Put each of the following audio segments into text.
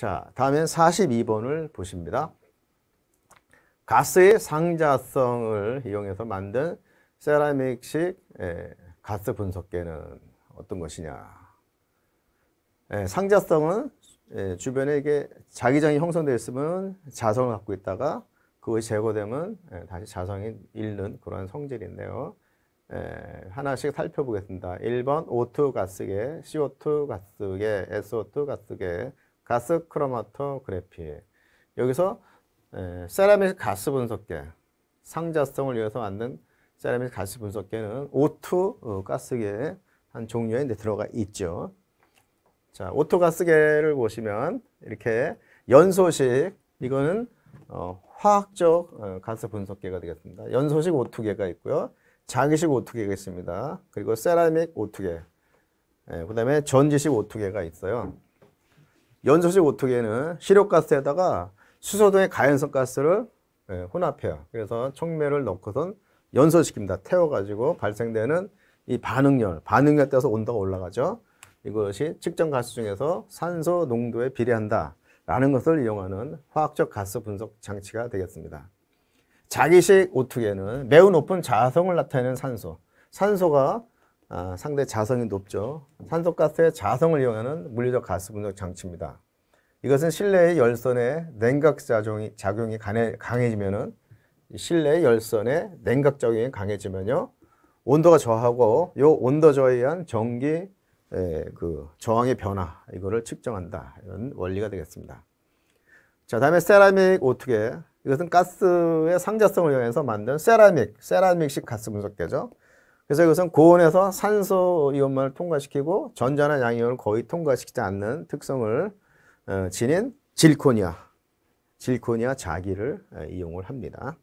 자, 다음엔 42번을 보십니다. 가스의 상자성을 이용해서 만든 세라믹식 예, 가스 분석계는 어떤 것이냐. 예, 상자성은 예, 주변에 이게 자기장이 형성되어 있으면 자성을 갖고 있다가 그것이 제거되면 다시 자성이 잃는 그런 성질인데요. 하나씩 살펴보겠습니다. 1번 O2 가스계, CO2 가스계, SO2 가스계, 가스 크로마토그래피 여기서 세라믹 가스 분석계 상자성을 위해서 만든 세라믹 가스 분석계는 O2 어, 가스계의 한 종류에 들어가 있죠. 자, O2 가스계를 보시면 이렇게 연소식 이거는 어, 화학적 어, 가스 분석계가 되겠습니다. 연소식 O2계가 있고요. 장기식 O2계가 있습니다. 그리고 세라믹 O2계 예, 그 다음에 전지식 O2계가 있어요. 연소식 오토기에는 실효가스에다가 수소 등의 가연성 가스를 예, 혼합해요. 그래서 촉매를 넣고선 연소시킵니다. 태워가지고 발생되는 이 반응열, 반응열 따서 온도가 올라가죠. 이것이 측정 가스 중에서 산소 농도에 비례한다. 라는 것을 이용하는 화학적 가스 분석 장치가 되겠습니다. 자기식 오투기에는 매우 높은 자성을 나타내는 산소, 산소가 아, 상대 자성이 높죠. 산소가스의 자성을 이용하는 물리적 가스 분석 장치입니다. 이것은 실내의 열선에 냉각 작용이, 작용이 강해, 지면은 실내 열선에 냉각 작용이 강해지면요 온도가 저하고 요 온도 저에 의한 전기 예, 그 저항의 변화 이거를 측정한다 이런 원리가 되겠습니다. 자 다음에 세라믹 오투계 이것은 가스의 상자성을 이용해서 만든 세라믹 세라믹식 가스 분석계죠. 그래서 이것은 고온에서 산소 이온만을 통과시키고 전자나 양이온을 거의 통과시키지 않는 특성을 어, 지닌 질코니아, 질코니아 자기를 이용을 합니다.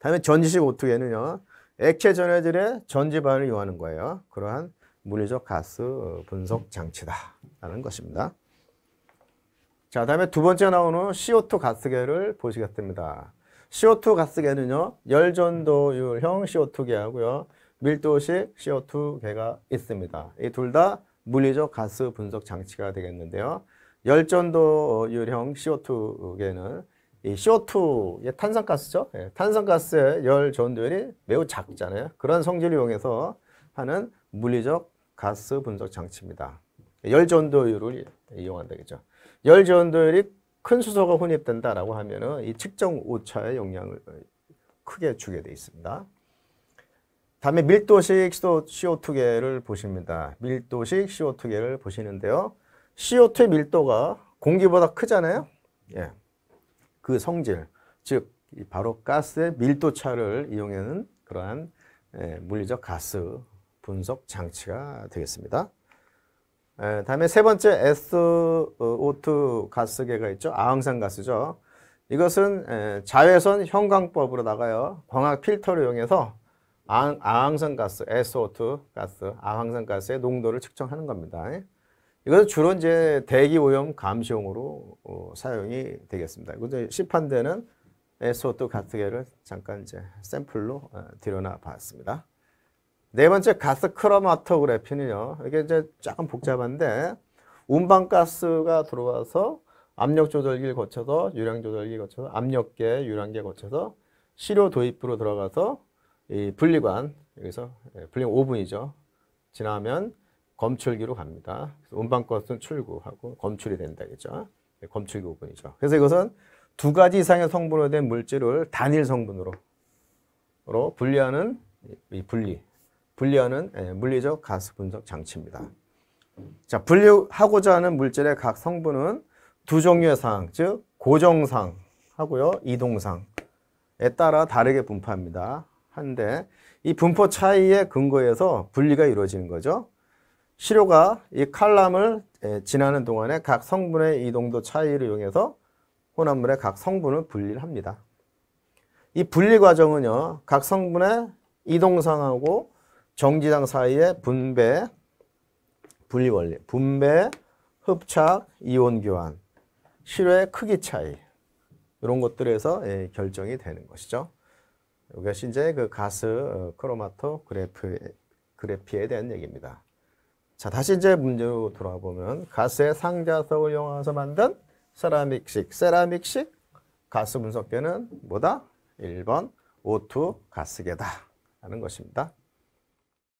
다음에 전지식 O2에는요. 액체 전해질의 전지 반응을 이용하는 거예요. 그러한 물리적 가스 어, 분석 장치다라는 것입니다. 자, 다음에 두 번째 나오는 CO2 가스계를 보시겠습니다. CO2 가스계는요, 열전도율형 CO2계하고요, 밀도식 CO2개가 있습니다. 이 둘 다 물리적 가스 분석 장치가 되겠는데요. 열전도율형 CO2개는 이 CO2의 탄산가스죠. 예, 탄산가스의 열 전도율이 매우 작잖아요. 그런 성질을 이용해서 하는 물리적 가스 분석 장치입니다. 열 전도율을 이용한다겠죠. 열 전도율이 큰 수소가 혼입된다라고 하면은 이 측정 오차의 영향을 크게 주게 돼 있습니다. 다음에 밀도식 CO2계를 보십니다. 밀도식 CO2계를 보시는데요. CO2의 밀도가 공기보다 크잖아요. 예. 그 성질, 즉 바로 가스의 밀도차를 이용하는 그러한 예, 물리적 가스 분석 장치가 되겠습니다. 예, 다음에 세 번째 SO2 가스계가 있죠. 아황산 가스죠. 이것은 예, 자외선 형광법으로 나가요. 광학 필터를 이용해서 아황산 가스, SO2 가스, 아황산 가스의 농도를 측정하는 겁니다. 이것은 주로 이제 대기 오염 감시용으로 어, 사용이 되겠습니다. 이제 시판되는 SO2 가스계를 잠깐 이제 샘플로 어, 들여놔 봤습니다. 네 번째 가스 크로마토그래피는요. 이게 이제 조금 복잡한데 운반 가스가 들어와서 압력 조절기를 거쳐서 유량 조절기 거쳐서 압력계, 유량계 거쳐서 시료 도입부로 들어가서 이 분리관 여기서 예, 분리관 5분이죠. 지나면 검출기로 갑니다. 운반것은 출구하고 검출이 된다 그죠? 예, 검출기 5분이죠. 그래서 이것은 두 가지 이상의 성분으로 된 물질을 단일 성분으로 분리하는 이 분리 분리하는 예, 물리적 가스 분석 장치입니다. 자, 분리하고자 하는 물질의 각 성분은 두 종류의 상, 즉 고정상 하고요 이동상에 따라 다르게 분포합니다. 한데 이 분포 차이의 근거에서 분리가 이루어지는 거죠. 시료가 이 칼럼을 지나는 동안에 각 성분의 이동도 차이를 이용해서 혼합물의 각 성분을 분리를 합니다. 이 분리 과정은요. 각 성분의 이동상하고 정지상 사이의 분배, 분리 원리, 분배, 흡착, 이온 교환, 실외 크기 차이 이런 것들에서 결정이 되는 것이죠. 이것이 이제 그 가스 어, 크로마토 그래프, 그래피에 대한 얘기입니다. 자, 다시 이제 문제로 돌아 보면 가스의 상자석을 이용해서 만든 세라믹식, 세라믹식 가스 분석계는 뭐다? 1번 O2 가스계다. 라는 것입니다.